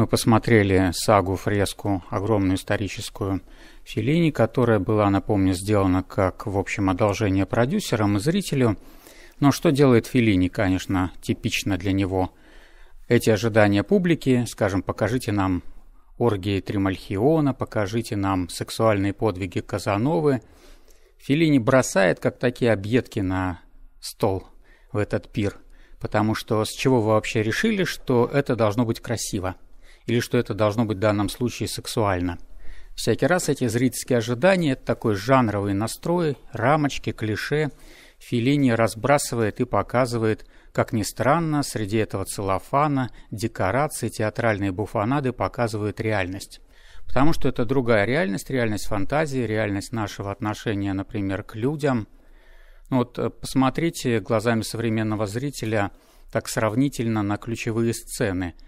Мы посмотрели сагу-фреску, огромную историческую Филини, которая была, напомню, сделана как, в общем, одолжение продюсерам и зрителю. Но что делает Филини, конечно, типично для него. Эти ожидания публики, скажем, покажите нам оргии Тримальхиона, покажите нам сексуальные подвиги Казановы. Филини бросает, как такие объедки на стол в этот пир, потому что с чего вы вообще решили, что это должно быть красиво? или что это должно быть в данном случае сексуально. Всякий раз эти зрительские ожидания – это такой жанровый настрой, рамочки, клише. Филини разбрасывает и показывает, как ни странно, среди этого целлофана, декорации, театральные буфанады показывают реальность. Потому что это другая реальность, реальность фантазии, реальность нашего отношения, например, к людям. Ну вот э, посмотрите глазами современного зрителя так сравнительно на ключевые сцены –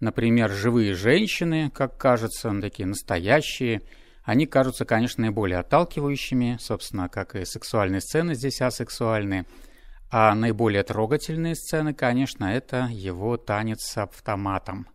Например, живые женщины, как кажется, ну, такие настоящие, они кажутся, конечно, наиболее отталкивающими, собственно, как и сексуальные сцены здесь асексуальные. А наиболее трогательные сцены, конечно, это его танец с автоматом.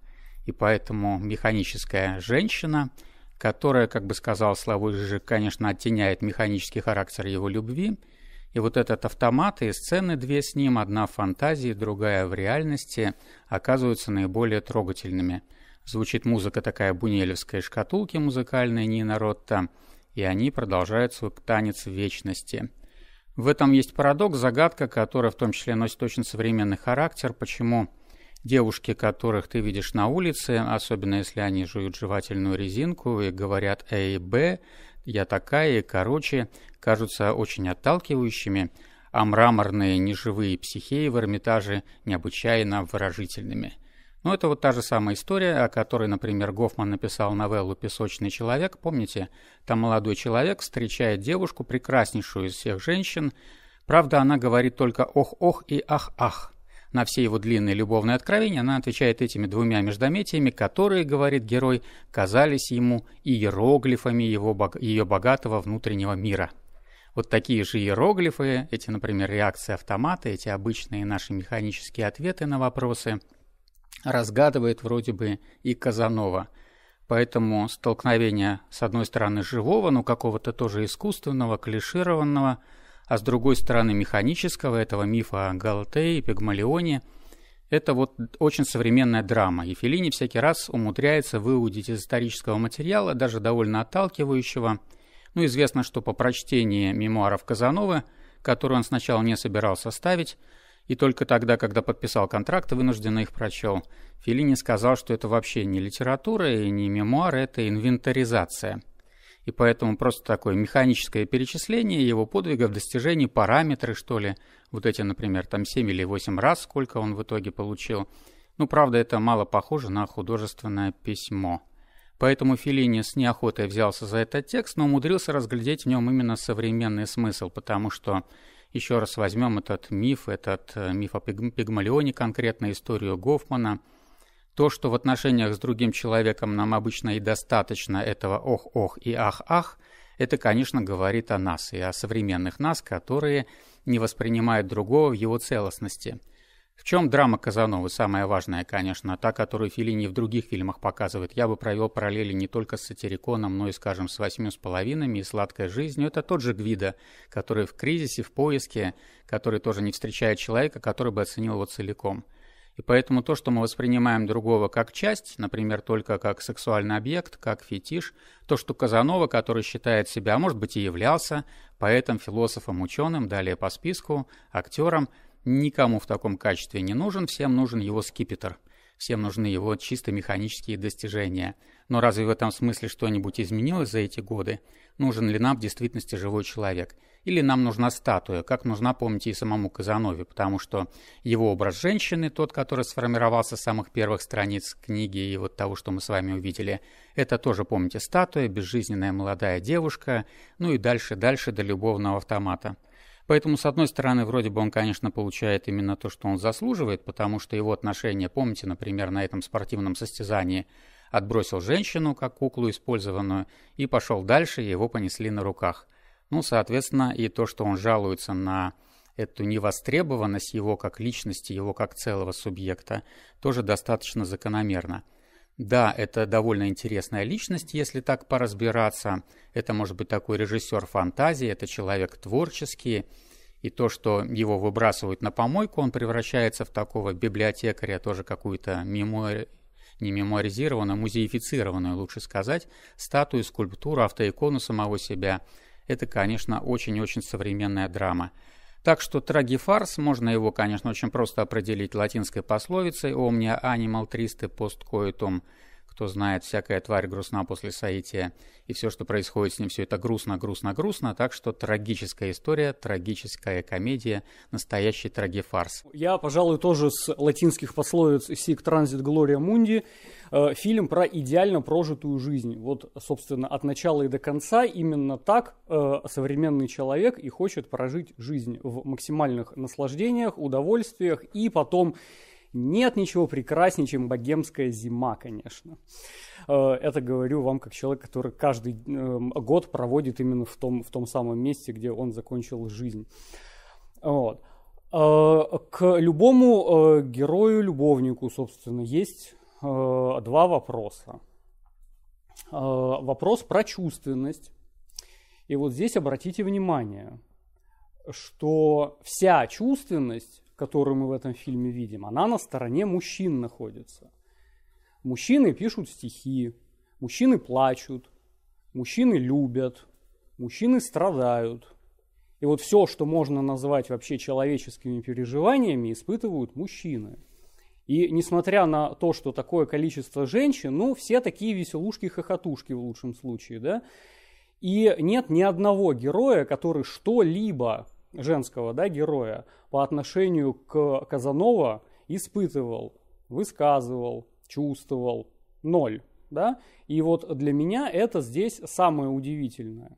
И поэтому механическая женщина, которая, как бы сказал Славой Жижик, конечно, оттеняет механический характер его любви – и вот этот автомат и сцены две с ним, одна в фантазии, другая в реальности, оказываются наиболее трогательными. Звучит музыка такая бунелевской шкатулки музыкальной Нина Ротта, и они продолжают свой танец вечности. В этом есть парадокс, загадка, которая в том числе носит очень современный характер, почему Девушки, которых ты видишь на улице, особенно если они жуют жевательную резинку и говорят «А» и «Б», «Я такая» и «Короче», кажутся очень отталкивающими, а мраморные неживые психеи в Эрмитаже необычайно выражительными. Но ну, это вот та же самая история, о которой, например, Гофман написал новеллу «Песочный человек», помните? Там молодой человек встречает девушку, прекраснейшую из всех женщин, правда, она говорит только «ох-ох» и «ах-ах». На все его длинные любовные откровения она отвечает этими двумя междометиями, которые, говорит герой, казались ему иероглифами его, ее богатого внутреннего мира. Вот такие же иероглифы, эти, например, реакции автомата, эти обычные наши механические ответы на вопросы, разгадывает вроде бы и Казанова. Поэтому столкновение, с одной стороны, живого, но какого-то тоже искусственного, клишированного – а с другой стороны механического этого мифа о Галатее и Пигмалионе – это вот очень современная драма, и Феллини всякий раз умудряется выудить из исторического материала, даже довольно отталкивающего. Ну, известно, что по прочтении мемуаров Казановы, которые он сначала не собирался ставить, и только тогда, когда подписал контракт, вынужденно их прочел, Феллини сказал, что это вообще не литература и не мемуар, это инвентаризация – и поэтому просто такое механическое перечисление его подвигов, достижений, параметры, что ли, вот эти, например, там 7 или 8 раз, сколько он в итоге получил. Ну, правда, это мало похоже на художественное письмо. Поэтому Филини с неохотой взялся за этот текст, но умудрился разглядеть в нем именно современный смысл, потому что, еще раз возьмем этот миф, этот э, миф о Пигмалионе, конкретно историю Гофмана – то, что в отношениях с другим человеком нам обычно и достаточно этого «ох-ох» и «ах-ах», это, конечно, говорит о нас и о современных нас, которые не воспринимают другого в его целостности. В чем драма Казановы самая важная, конечно, та, которую Филини в других фильмах показывает. Я бы провел параллели не только с «Сатириконом», но и, скажем, с «Восьмью с половинами» и «Сладкой жизнью». Это тот же Гвида, который в кризисе, в поиске, который тоже не встречает человека, который бы оценил его целиком – и поэтому то, что мы воспринимаем другого как часть, например, только как сексуальный объект, как фетиш, то, что Казанова, который считает себя, а может быть и являлся, поэтом, философом, ученым, далее по списку, актером, никому в таком качестве не нужен, всем нужен его скипетр. Всем нужны его чисто механические достижения. Но разве в этом смысле что-нибудь изменилось за эти годы? Нужен ли нам в действительности живой человек – или нам нужна статуя, как нужна, помните, и самому Казанове, потому что его образ женщины, тот, который сформировался с самых первых страниц книги и вот того, что мы с вами увидели, это тоже, помните, статуя, безжизненная молодая девушка, ну и дальше-дальше до любовного автомата. Поэтому, с одной стороны, вроде бы он, конечно, получает именно то, что он заслуживает, потому что его отношение, помните, например, на этом спортивном состязании отбросил женщину, как куклу использованную, и пошел дальше, и его понесли на руках – ну, соответственно, и то, что он жалуется на эту невостребованность его как личности, его как целого субъекта, тоже достаточно закономерно. Да, это довольно интересная личность, если так поразбираться. Это может быть такой режиссер фантазии, это человек творческий. И то, что его выбрасывают на помойку, он превращается в такого библиотекаря, тоже какую-то мемори... не мемуаризированную, а музеифицированную, лучше сказать, статую, скульптуру, автоикону самого себя – это, конечно, очень-очень современная драма. Так что трагифарс, можно его, конечно, очень просто определить латинской пословицей «Omnia animal triste post coitum», кто знает, всякая тварь грустна после соития, и все, что происходит с ним, все это грустно, грустно, грустно, так что трагическая история, трагическая комедия, настоящий трагефарс. Я, пожалуй, тоже с латинских пословиц «Sic transit gloria mundi» э, фильм про идеально прожитую жизнь. Вот, собственно, от начала и до конца именно так э, современный человек и хочет прожить жизнь в максимальных наслаждениях, удовольствиях и потом нет ничего прекраснее, чем богемская зима, конечно. Э, это говорю вам как человек, который каждый эм, год проводит именно в том, в том самом месте, где он закончил жизнь. Вот. Э, к любому э, герою-любовнику, собственно, есть два вопроса. Вопрос про чувственность. И вот здесь обратите внимание, что вся чувственность которую мы в этом фильме видим, она на стороне мужчин находится. Мужчины пишут стихи, мужчины плачут, мужчины любят, мужчины страдают. И вот все, что можно назвать вообще человеческими переживаниями, испытывают мужчины. И несмотря на то, что такое количество женщин, ну, все такие веселушки-хохотушки в лучшем случае, да, и нет ни одного героя, который что-либо женского да, героя по отношению к Казанова испытывал, высказывал, чувствовал ноль. Да? И вот для меня это здесь самое удивительное.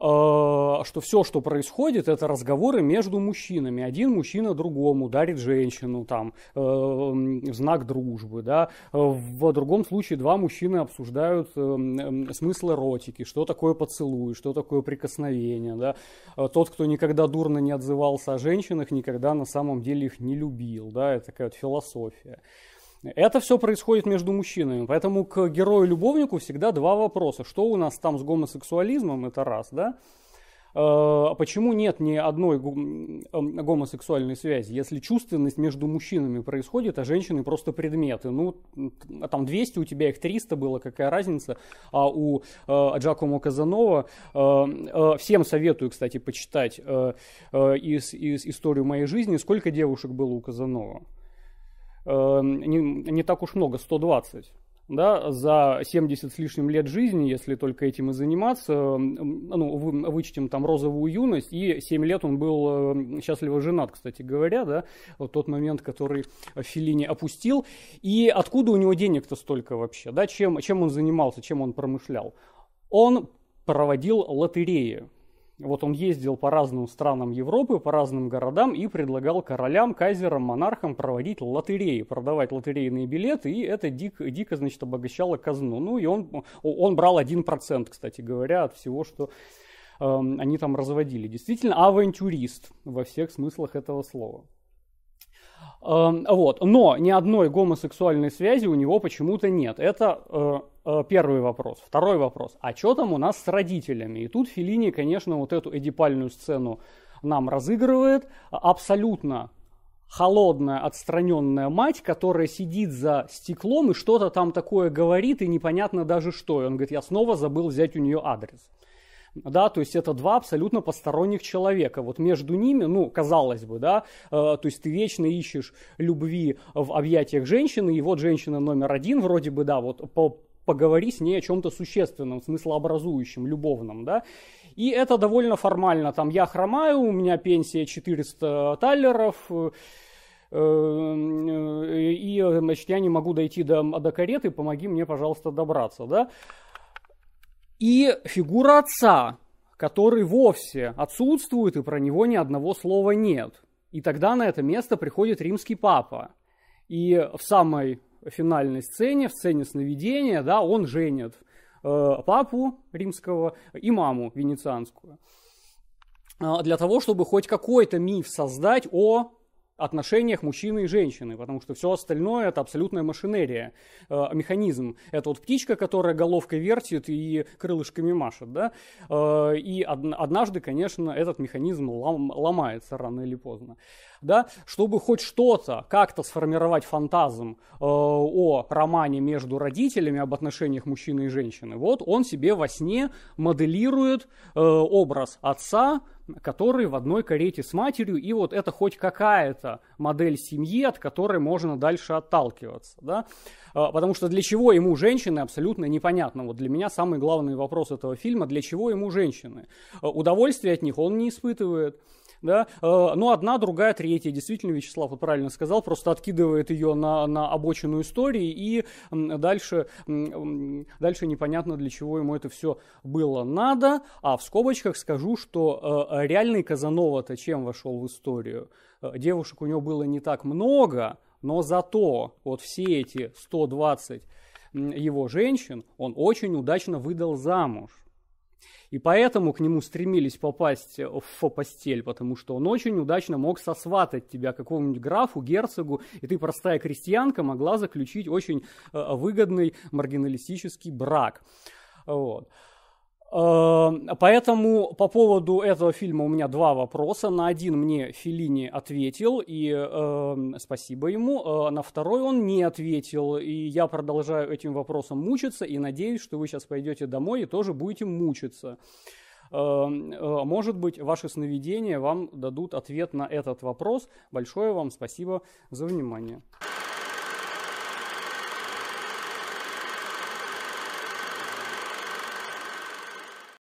Э, что все, что происходит, это разговоры между мужчинами. Один мужчина другому дарит женщину, там, э, знак дружбы, да. В другом случае два мужчины обсуждают э, смысл эротики, что такое поцелуй, что такое прикосновение, да. Тот, кто никогда дурно не отзывался о женщинах, никогда на самом деле их не любил, да, это такая вот философия. Это все происходит между мужчинами. Поэтому к герою-любовнику всегда два вопроса. Что у нас там с гомосексуализмом, это раз, да? Э, а почему нет ни одной эм, гомосексуальной связи, если чувственность между мужчинами происходит, а женщины просто предметы? Ну, там 200, у тебя их 300 было, какая разница? А у э, Джакомо Казанова, э, всем советую, кстати, почитать из, из историю моей жизни, сколько девушек было у Казанова. Э, не, не так уж много, 120 да, за 70 с лишним лет жизни, если только этим и заниматься, ну, вычтем там розовую юность, и 7 лет он был э, счастливо женат, кстати говоря, да, вот тот момент, который Филини опустил. И откуда у него денег-то столько вообще, да, чем, чем он занимался, чем он промышлял? Он проводил лотереи, вот он ездил по разным странам Европы, по разным городам и предлагал королям, кайзерам, монархам проводить лотереи, продавать лотерейные билеты, и это дико, дико значит, обогащало казну. Ну и он, он брал 1%, кстати говоря, от всего, что э, они там разводили. Действительно, авантюрист во всех смыслах этого слова. Э, вот. Но ни одной гомосексуальной связи у него почему-то нет. Это э, Э, первый вопрос. Второй вопрос. А что там у нас с родителями? И тут Филини, конечно, вот эту эдипальную сцену нам разыгрывает. Абсолютно холодная, отстраненная мать, которая сидит за стеклом и что-то там такое говорит, и непонятно даже что. И он говорит, я снова забыл взять у нее адрес. Да, то есть это два абсолютно посторонних человека. Вот между ними, ну, казалось бы, да, э, то есть ты вечно ищешь любви в объятиях женщины, и вот женщина номер один вроде бы, да, вот по поговори с ней о чем-то существенном, смыслообразующем, любовном, да. И это довольно формально, там, я хромаю, у меня пенсия 400 таллеров, э, э, и, значит, я не могу дойти до, до кареты, помоги мне, пожалуйста, добраться, да. И фигура отца, который вовсе отсутствует, и про него ни одного слова нет. И тогда на это место приходит римский папа. И в самой финальной сцене, в сцене сновидения, да, он женит э, папу римского и маму венецианскую. А, для того, чтобы хоть какой-то миф создать о отношениях мужчины и женщины, потому что все остальное это абсолютная машинерия, э, механизм. Это вот птичка, которая головкой вертит и крылышками машет, да, э, и однажды, конечно, этот механизм ломается рано или поздно да, чтобы хоть что-то как-то сформировать фантазм э, о романе между родителями, об отношениях мужчины и женщины, вот он себе во сне моделирует э, образ отца, который в одной карете с матерью, и вот это хоть какая-то модель семьи, от которой можно дальше отталкиваться, да, э, потому что для чего ему женщины абсолютно непонятно, вот для меня самый главный вопрос этого фильма, для чего ему женщины, э, удовольствие от них он не испытывает, да, э, но ну, одна, другая, третья, действительно, Вячеслав вот правильно сказал, просто откидывает ее на, на обочину истории, и дальше, дальше непонятно, для чего ему это все было надо, а в скобочках скажу, что э, реальный Казанова-то чем вошел в историю? Э, девушек у него было не так много, но зато вот все эти 120 его женщин он очень удачно выдал замуж. И поэтому к нему стремились попасть в постель, потому что он очень удачно мог сосватать тебя какому-нибудь графу, герцогу, и ты, простая крестьянка, могла заключить очень э, выгодный маргиналистический брак. Вот. Э, поэтому по поводу этого фильма у меня два вопроса. На один мне Филини ответил, и э, спасибо ему. Э, на второй он не ответил, и я продолжаю этим вопросом мучиться, и надеюсь, что вы сейчас пойдете домой и тоже будете мучиться. Эм, э, может быть, ваши сновидения вам дадут ответ на этот вопрос. Большое вам спасибо за внимание.